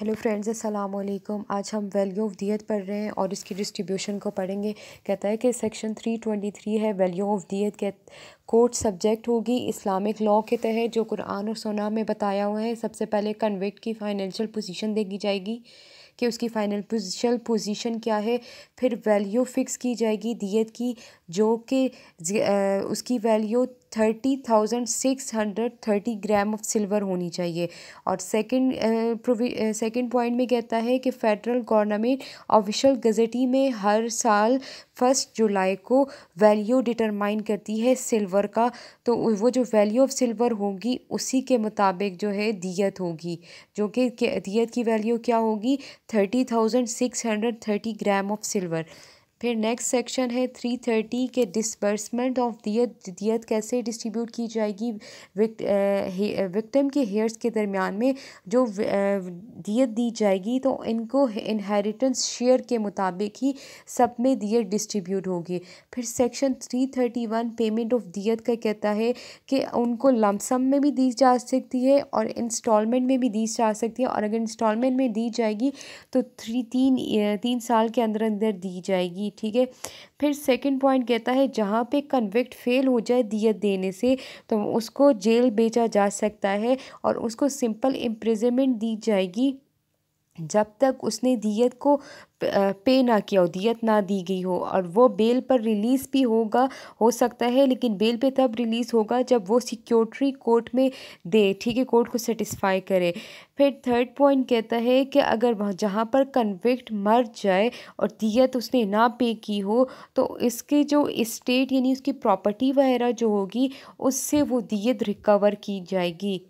hello friends अस्सलाम वालेकुम आज हम वैल्यू ऑफ़ दियत पढ़ रहे हैं और इसकी डिस्ट्रीब्यूशन को पढ़ेंगे कहता है कि सेक्शन थ्री ट्वेंटी थ्री है वैल्यू ऑफ़ दियत के कोर्ट सब्जेक्ट होगी इस्लामिक लॉ के तहत जो कुरान और सोना में बताया हुआ है सबसे पहले कन्विक्ट की फ़ाइनेंशियल पोजीशन देखी जाएगी कि उसकी फाइनेंशियल पोजीशन क्या है फिर वैल्यू फिक्स की जाएगी दियत की जो कि उसकी value thirty thousand six hundred thirty gram of silver होनी चाहिए और सेकंड सेकेंड पॉइंट में कहता है कि फेडरल गवर्नमेंट ऑफिशियल गजटी में हर साल फर्स्ट जुलाई को वैल्यू डिटरमाइन करती है सिल्वर का तो वो जो वैल्यू ऑफ सिल्वर होगी उसी के मुताबिक जो है दियत होगी जो कि दियत की वैल्यू क्या होगी 30,630 gram of silver फिर नेक्स्ट सेक्शन है थ्री थर्टी के डिसबर्समेंट ऑफ दियत दियत कैसे डिस्ट्रीब्यूट की जाएगी विक्ट, आ, विक्टिम के हेयर्स के दरमियान में जो दियत दी जाएगी तो इनको इनहेरिटेंस शेयर के मुताबिक ही सब में दियत डिस्ट्रीब्यूट होगी फिर section three thirty one payment of दियत का कहता है कि उनको लमसम में भी दी जा सकती है और इंस्टॉलमेंट में भी दी जा सकती है और अगर इंस्टॉलमेंट में दी जाएगी तो थ्री तीन तीन साल के अंदर अंदर दी जाएगी की ठीक है फिर सेकंड पॉइंट कहता है जहाँ पे कन्विक्ट फेल हो जाए दियत देने से तो उसको जेल भेजा जा सकता है और उसको सिंपल इम्प्रिजमेंट दी जाएगी जब तक उसने दियत को पे ना किया हो दियत ना दी गई हो और वो बेल पर रिलीज़ भी होगा हो सकता है लेकिन बेल पे तब रिलीज़ होगा जब वो सिक्योरिटी कोर्ट में दे ठीक है कोर्ट को सेटिस्फाई करे फिर थर्ड पॉइंट कहता है कि अगर वहाँ जहाँ पर कन्विक्ट मर जाए और दियत उसने ना पे की हो तो इसके जो इस्टेट यानी उसकी प्रॉपर्टी वगैरह जो होगी उससे वो दियत रिकवर की जाएगी